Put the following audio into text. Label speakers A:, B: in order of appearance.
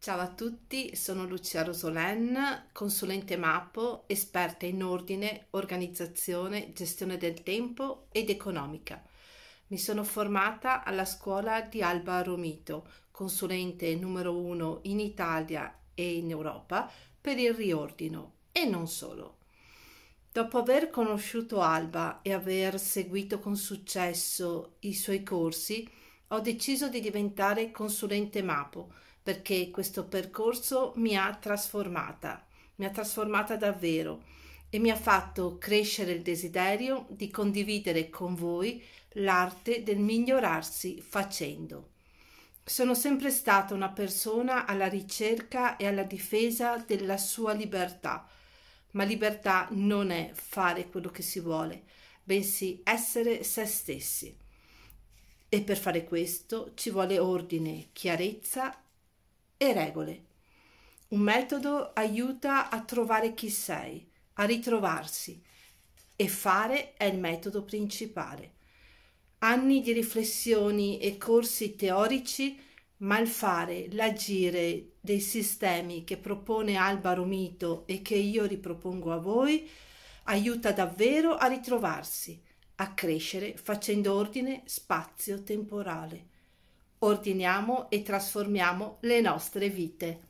A: Ciao a tutti, sono Lucia Rosolen, consulente MAPO, esperta in ordine, organizzazione, gestione del tempo ed economica. Mi sono formata alla scuola di Alba Romito, consulente numero uno in Italia e in Europa per il riordino e non solo. Dopo aver conosciuto Alba e aver seguito con successo i suoi corsi, ho deciso di diventare consulente MAPO perché questo percorso mi ha trasformata, mi ha trasformata davvero e mi ha fatto crescere il desiderio di condividere con voi l'arte del migliorarsi facendo. Sono sempre stata una persona alla ricerca e alla difesa della sua libertà, ma libertà non è fare quello che si vuole, bensì essere se stessi. E per fare questo ci vuole ordine, chiarezza e regole. Un metodo aiuta a trovare chi sei, a ritrovarsi e fare è il metodo principale. Anni di riflessioni e corsi teorici, ma il fare, l'agire dei sistemi che propone Alba Romito e che io ripropongo a voi, aiuta davvero a ritrovarsi a crescere facendo ordine spazio-temporale. Ordiniamo e trasformiamo le nostre vite.